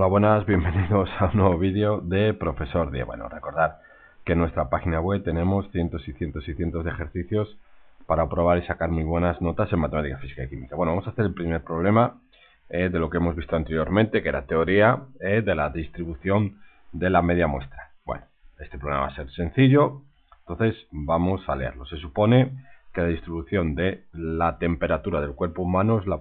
Hola, buenas, bienvenidos a un nuevo vídeo de Profesor de Bueno, recordad que en nuestra página web tenemos cientos y cientos y cientos de ejercicios para probar y sacar muy buenas notas en matemática, física y química. Bueno, vamos a hacer el primer problema eh, de lo que hemos visto anteriormente, que era teoría eh, de la distribución de la media muestra. Bueno, este problema va a ser sencillo, entonces vamos a leerlo. Se supone que la distribución de la temperatura del cuerpo humano es la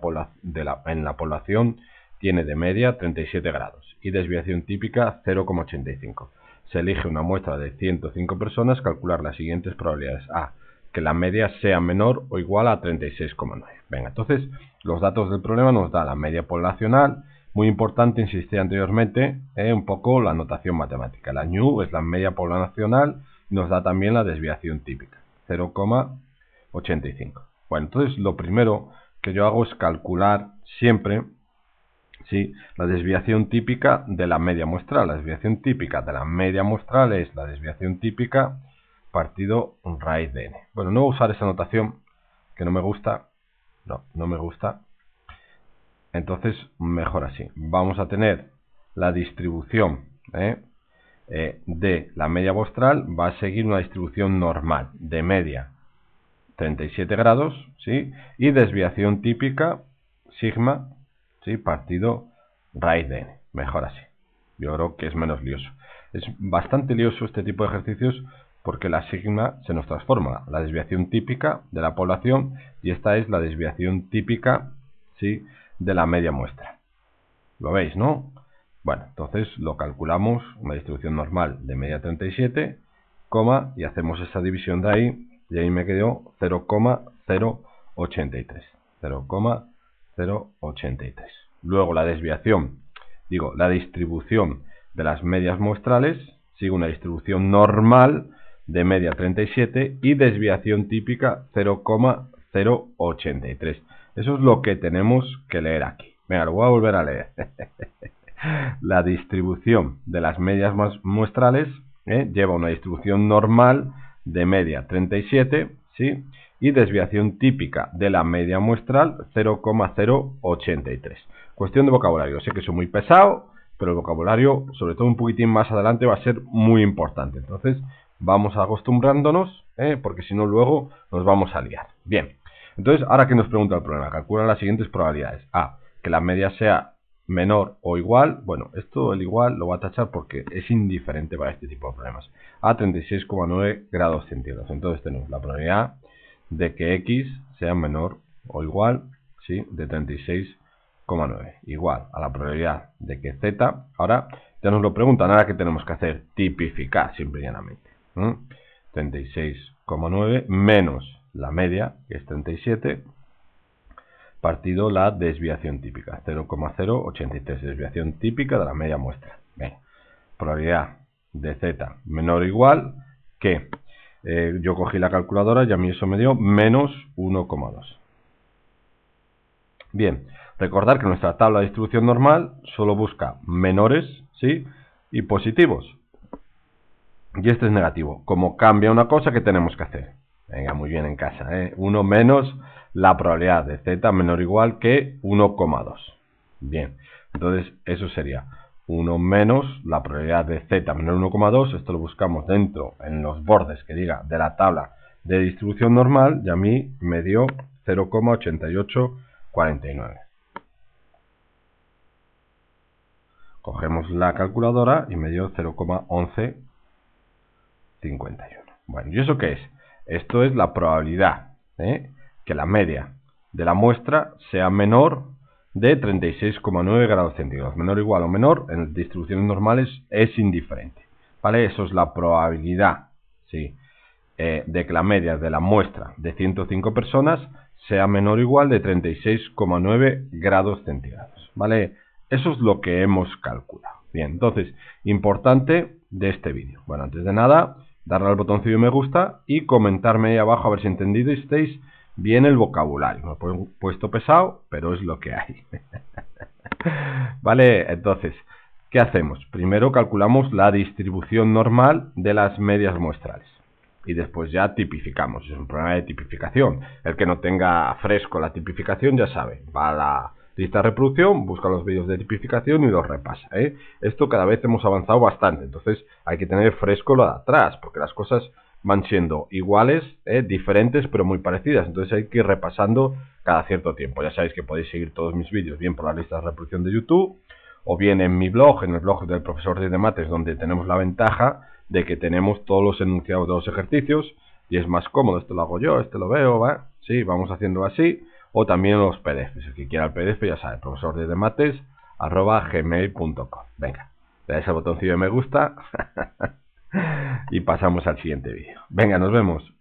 en la población tiene de media 37 grados y desviación típica 0,85. Se elige una muestra de 105 personas, calcular las siguientes probabilidades. A. Que la media sea menor o igual a 36,9. Venga, entonces los datos del problema nos da la media poblacional. Muy importante, insistí anteriormente, eh, un poco la notación matemática. La ñu es la media poblacional nos da también la desviación típica, 0,85. Bueno, entonces lo primero que yo hago es calcular siempre ¿sí? La desviación típica de la media muestral. La desviación típica de la media muestral es la desviación típica partido raíz de n. Bueno, no voy a usar esa notación que no me gusta. No, no me gusta. Entonces, mejor así. Vamos a tener la distribución ¿eh? Eh, de la media muestral. Va a seguir una distribución normal, de media. 37 grados, ¿sí? Y desviación típica, sigma, raíz Partido n, mejor así. Yo creo que es menos lioso. Es bastante lioso este tipo de ejercicios porque la sigma se nos transforma. La desviación típica de la población y esta es la desviación típica ¿sí? de la media muestra. ¿Lo veis, no? Bueno, entonces lo calculamos, una distribución normal de media 37, y hacemos esa división de ahí, y ahí me quedó 0,083. 0,083. 0,83. Luego la desviación, digo, la distribución de las medias muestrales sigue una distribución normal de media 37 y desviación típica 0,083. Eso es lo que tenemos que leer aquí. Venga, lo voy a volver a leer. la distribución de las medias muestrales eh, lleva una distribución normal de media 37, ¿sí? y desviación típica de la media muestral 0,083. Cuestión de vocabulario. Sé que es muy pesado, pero el vocabulario, sobre todo un poquitín más adelante, va a ser muy importante. Entonces, vamos acostumbrándonos, ¿eh? porque si no, luego nos vamos a liar. Bien, entonces, ahora que nos pregunta el problema, calcula las siguientes probabilidades. A, que la media sea menor o igual, bueno, esto el igual lo va a tachar porque es indiferente para este tipo de problemas, a 36,9 grados centígrados. Entonces tenemos la probabilidad de que x sea menor o igual ¿sí? de 36,9. Igual a la probabilidad de que z, ahora ya nos lo preguntan, ahora que tenemos que hacer tipificar simplemente. 36,9 menos la media, que es 37, partido la desviación típica, 0,083, desviación típica de la media muestra. Probabilidad de z menor o igual que eh, yo cogí la calculadora y a mí eso me dio menos 1,2. Bien, recordar que nuestra tabla de distribución normal solo busca menores ¿sí? y positivos. Y este es negativo. Como cambia una cosa, que tenemos que hacer? Venga, muy bien en casa. 1 ¿eh? menos la probabilidad de z menor o igual que 1,2. Bien, entonces eso sería 1 menos la probabilidad de z menor 1,2, esto lo buscamos dentro, en los bordes que diga, de la tabla de distribución normal, y a mí me dio 0,8849. Cogemos la calculadora y me dio 0,1151. Bueno, ¿y eso qué es? Esto es la probabilidad, ¿eh? que la media de la muestra sea menor de 36,9 grados centígrados, menor o igual o menor, en distribuciones normales es indiferente. ¿Vale? Eso es la probabilidad, ¿sí? Eh, de que la media de la muestra de 105 personas sea menor o igual de 36,9 grados centígrados. ¿Vale? Eso es lo que hemos calculado. Bien, entonces, importante de este vídeo. Bueno, antes de nada, darle al botoncillo me gusta y comentarme ahí abajo a ver si entendido estáis bien el vocabulario. Me he puesto pesado, pero es lo que hay. vale, entonces, ¿qué hacemos? Primero calculamos la distribución normal de las medias muestrales. Y después ya tipificamos. Es un problema de tipificación. El que no tenga fresco la tipificación ya sabe. Va a la lista de reproducción, busca los vídeos de tipificación y los repasa. ¿eh? Esto cada vez hemos avanzado bastante. Entonces hay que tener fresco lo de atrás. Porque las cosas van siendo iguales, eh, diferentes, pero muy parecidas. Entonces hay que ir repasando cada cierto tiempo. Ya sabéis que podéis seguir todos mis vídeos, bien por la lista de reproducción de YouTube, o bien en mi blog, en el blog del profesor de mates, donde tenemos la ventaja de que tenemos todos los enunciados de los ejercicios, y es más cómodo, esto lo hago yo, este lo veo, ¿va? Sí, vamos haciendo así, o también los PDFs, el que quiera el PDF ya sabe, profesor de mates, arroba gmail.com. Venga, le dais al botoncillo de me gusta. y pasamos al siguiente vídeo. Venga, nos vemos.